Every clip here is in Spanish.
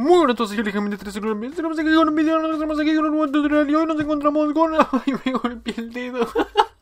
Muy buenas a todos, yo de tres segundos. Estamos aquí con video, un nuevo tutorial y nos encontramos con... Ay, me golpeé el dedo.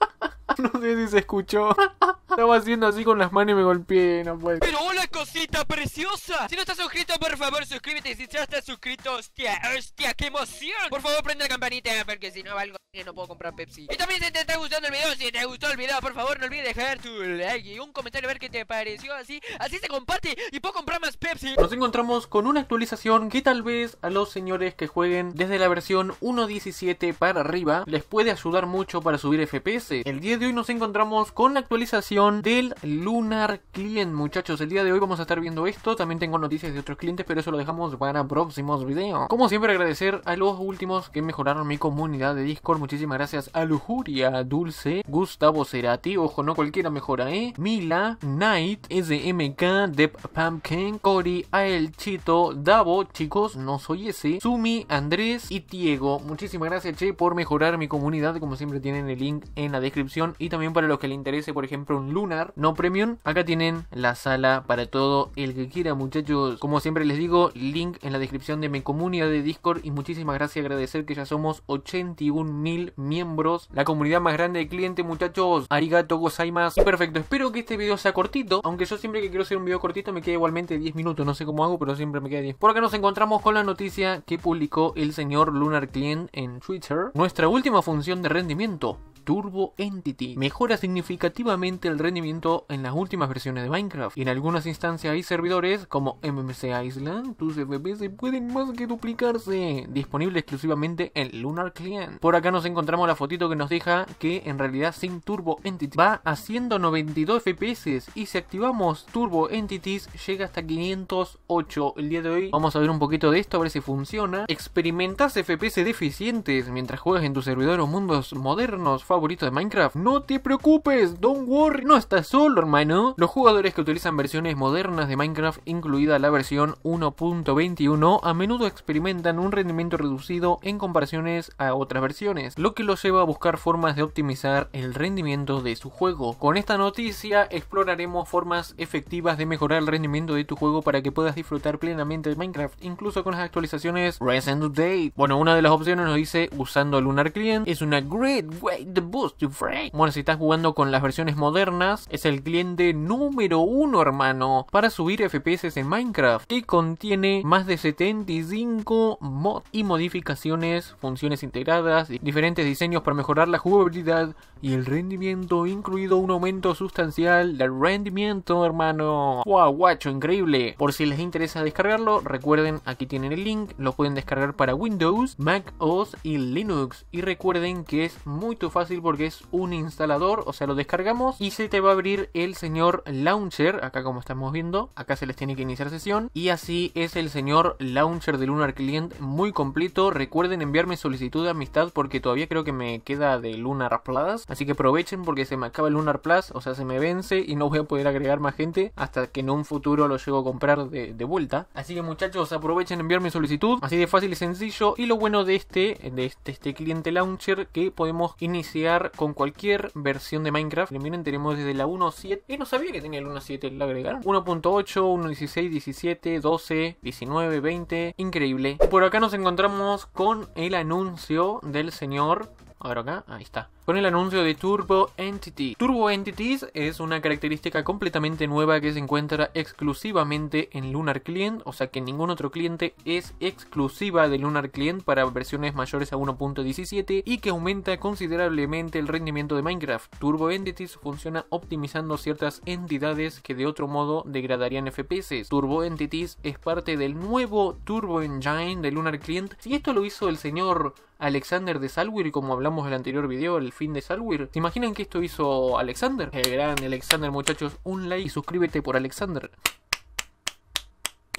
no sé si se escuchó. Estaba haciendo así con las manos y me golpeé, no puede. Pero hola cosita preciosa. Si no estás suscrito, por favor, suscríbete. Si ya estás suscrito, hostia, hostia, qué emoción. Por favor, prende la campanita porque si no valgo no puedo comprar Pepsi. Y también si te está gustando el video, si te gustó el video, por favor, no olvides dejar tu like y un comentario a ver qué te pareció así. Así se comparte y puedo comprar más Pepsi. Nos encontramos con una actualización que tal vez a los señores que jueguen desde la versión 1.17 para arriba les puede ayudar mucho para subir FPS. El día de hoy nos encontramos con la actualización del Lunar Client. Muchachos, el día de hoy vamos a estar viendo esto. También tengo noticias de otros clientes, pero eso lo dejamos para próximos videos. Como siempre, agradecer a los últimos que mejoraron mi comunidad de Discord. Muchísimas gracias a Lujuria, Dulce, Gustavo Cerati, ojo, no cualquiera mejora, ¿eh? Mila, Knight, SMK, Dep Pumpkin, Cory, el Chito, Davo, chicos, no soy ese, Sumi, Andrés y Diego. Muchísimas gracias, Che, por mejorar mi comunidad. Como siempre, tienen el link en la descripción. Y también para los que le interese, por ejemplo, un Lunar, no premium. Acá tienen la sala para todo el que quiera, muchachos. Como siempre les digo, link en la descripción de mi comunidad de Discord. Y muchísimas gracias, agradecer que ya somos 81 mil miembros. La comunidad más grande de clientes, muchachos. Arigato gozaimas. Y perfecto, espero que este video sea cortito. Aunque yo siempre que quiero hacer un video cortito me queda igualmente 10 minutos. No sé cómo hago, pero siempre me queda 10. Por acá nos encontramos con la noticia que publicó el señor Lunar Client en Twitter. Nuestra última función de rendimiento Turbo Entity mejora significativamente el rendimiento en las últimas versiones de Minecraft. Y en algunas instancias hay servidores como MMC Island, tus FPS pueden más que duplicarse, disponible exclusivamente en Lunar Client. Por acá nos encontramos la fotito que nos deja que en realidad sin Turbo Entity va a 192 FPS y si activamos Turbo Entities llega hasta 508 el día de hoy. Vamos a ver un poquito de esto, a ver si funciona. Experimentas FPS deficientes mientras juegas en tu servidor o mundos modernos, favorito de Minecraft? No te preocupes, don't worry, no estás solo, hermano. Los jugadores que utilizan versiones modernas de Minecraft, incluida la versión 1.21, a menudo experimentan un rendimiento reducido en comparaciones a otras versiones, lo que los lleva a buscar formas de optimizar el rendimiento de su juego. Con esta noticia exploraremos formas efectivas de mejorar el rendimiento de tu juego para que puedas disfrutar plenamente de Minecraft, incluso con las actualizaciones Recent Date. Bueno, una de las opciones nos dice usando Lunar Client es una great way to Boost, to frame. Bueno, si estás jugando con las versiones modernas, es el cliente número uno, hermano, para subir FPS en Minecraft, que contiene más de 75 mods y modificaciones, funciones integradas, diferentes diseños para mejorar la jugabilidad y el rendimiento, incluido un aumento sustancial del rendimiento, hermano. ¡Wow, guacho! Increíble. Por si les interesa descargarlo, recuerden, aquí tienen el link, lo pueden descargar para Windows, Mac OS y Linux. Y recuerden que es muy fácil porque es un instalador, o sea, lo descargamos y se te va a abrir el señor Launcher, acá como estamos viendo, acá se les tiene que iniciar sesión y así es el señor Launcher de Lunar Client muy completo. Recuerden enviarme solicitud de amistad porque todavía creo que me queda de Lunar Plus, así que aprovechen porque se me acaba el Lunar Plus, o sea, se me vence y no voy a poder agregar más gente hasta que en un futuro lo llego a comprar de, vuelta. Así que muchachos, aprovechen enviarme solicitud, así de fácil y sencillo y lo bueno de este de este, este cliente Launcher que podemos iniciar con cualquier versión de Minecraft. Miren, tenemos desde la 1.7. Y no sabía que tenía el 1.7, el agregaron. 1.8, 1.16, 17, 12, 19, 20. Increíble. Por acá nos encontramos con el anuncio del señor. A ver acá, ahí está con el anuncio de Turbo Entity. Turbo Entities es una característica completamente nueva que se encuentra exclusivamente en Lunar Client, o sea que ningún otro cliente es exclusiva de Lunar Client para versiones mayores a 1.17 y que aumenta considerablemente el rendimiento de Minecraft. Turbo Entities funciona optimizando ciertas entidades que de otro modo degradarían FPS. Turbo Entities es parte del nuevo Turbo Engine de Lunar Client. Si esto lo hizo el señor Alexander de Salwir, como hablamos en el anterior video, el fin de Salwir. ¿Se imaginan que esto hizo Alexander? El gran Alexander, muchachos. Un like y suscríbete por Alexander.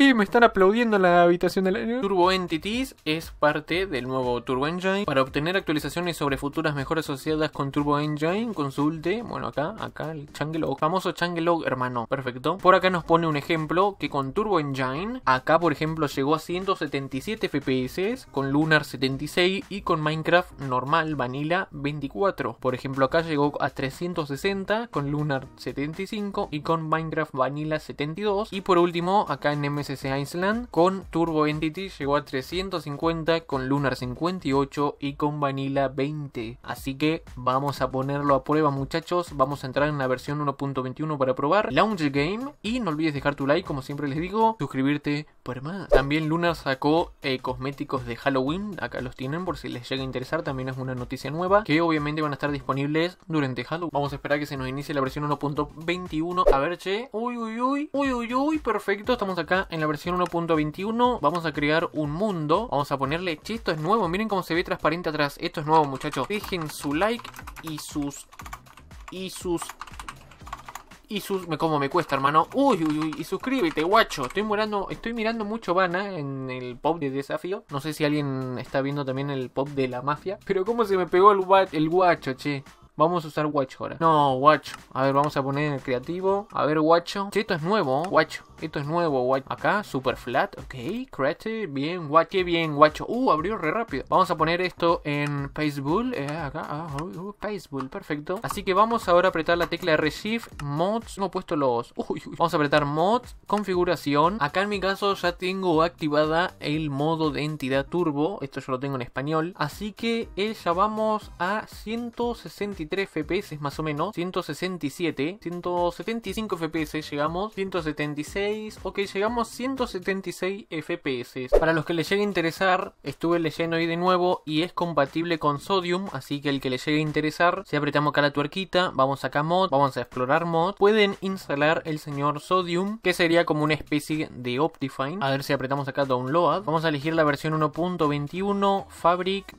Y me están aplaudiendo en la habitación del año. Turbo Entities es parte del nuevo Turbo Engine. Para obtener actualizaciones sobre futuras mejoras asociadas con Turbo Engine, consulte, bueno, acá, acá, el Changelog. Famoso Changelog, hermano. Perfecto. Por acá nos pone un ejemplo que con Turbo Engine, acá, por ejemplo, llegó a 177 FPS, con Lunar 76 y con Minecraft normal, vanilla 24. Por ejemplo, acá llegó a 360 con Lunar 75 y con Minecraft vanilla 72. Y por último, acá en MS se Island, con Turbo Entity llegó a 350, con Lunar 58 y con Vanilla 20. Así que vamos a ponerlo a prueba muchachos, vamos a entrar en la versión 1.21 para probar Launch Game y no olvides dejar tu like como siempre les digo, suscribirte también Luna sacó eh, cosméticos de Halloween, acá los tienen por si les llega a interesar, también es una noticia nueva, que obviamente van a estar disponibles durante Halloween. Vamos a esperar que se nos inicie la versión 1.21. A ver, che, uy, uy, uy, uy, uy, uy, perfecto, estamos acá en la versión 1.21, vamos a crear un mundo, vamos a ponerle, che, esto es nuevo, miren cómo se ve transparente atrás, esto es nuevo muchachos, dejen su like y sus... y sus y sus, me como me cuesta, hermano. Uy, uy, uy. Y suscríbete, guacho. Estoy mirando, estoy mirando mucho Vana en el pop de desafío. No sé si alguien está viendo también el pop de la mafia. Pero cómo se me pegó el, el guacho, che. Vamos a usar guacho ahora. No, guacho. A ver, vamos a poner en el creativo. A ver, guacho. Che, esto es nuevo. Guacho. Esto es nuevo, guacho. Acá, super flat. Ok, Crete. Bien, guache, bien, guacho. Uh, abrió re rápido. Vamos a poner esto en Facebook, eh, acá, ah, uh, perfecto. Así que vamos ahora a apretar la tecla Reshift, Mods. No he puesto los. Uy, uy. Vamos a apretar Mods, Configuración. Acá en mi caso ya tengo activada el modo de entidad turbo. Esto yo lo tengo en español. Así que eh, ya vamos a 163 FPS más o menos. 167, 175 FPS llegamos. 176 ok llegamos 176 fps para los que les llegue a interesar estuve leyendo hoy de nuevo y es compatible con sodium así que el que les llegue a interesar si apretamos acá la tuerquita vamos acá a mod vamos a explorar mod pueden instalar el señor sodium que sería como una especie de optifine a ver si apretamos acá download vamos a elegir la versión 1.21 fabric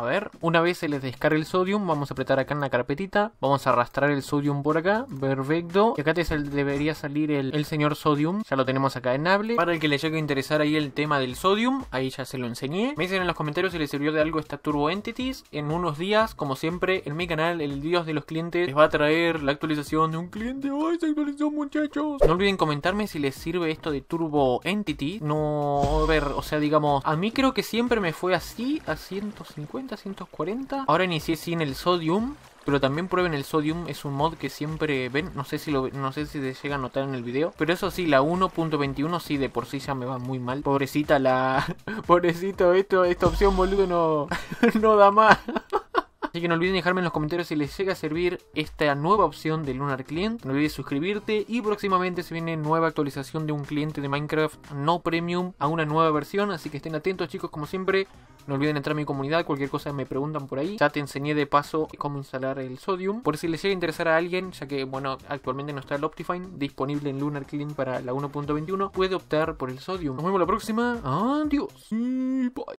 a ver, una vez se les descargue el sodium, vamos a apretar acá en la carpetita, vamos a arrastrar el sodium por acá, perfecto. Y acá debería salir el, señor sodium, ya lo tenemos acá enable. Para el que le llegue a interesar ahí el tema del sodium, ahí ya se lo enseñé. Me dicen en los comentarios si les sirvió de algo esta Turbo Entities. En unos días, como siempre, en mi canal, el dios de los clientes, les va a traer la actualización de un cliente. ¡Ay, se actualizó muchachos! No olviden comentarme si les sirve esto de Turbo Entity. No, a ver, o sea, digamos, a mí creo que siempre me fue así a 150. 140. Ahora inicié sin el Sodium. Pero también prueben el Sodium, es un mod que siempre ven, no sé si no sé si les llega a notar en el video, pero eso sí, la 1.21 sí de por sí ya me va muy mal. Pobrecita la pobrecito esto esta opción boludo no no da más. Así que no olviden dejarme en los comentarios si les llega a servir esta nueva opción de Lunar Client. No olvides suscribirte y próximamente se viene nueva actualización de un cliente de Minecraft no premium a una nueva versión. Así que estén atentos chicos como siempre. No olviden entrar a mi comunidad, cualquier cosa me preguntan por ahí. Ya te enseñé de paso cómo instalar el Sodium. Por si les llega a interesar a alguien, ya que, bueno, actualmente no está el Optifine disponible en Lunar Clean para la 1.21, puede optar por el Sodium. Nos vemos la próxima. Adiós. bye.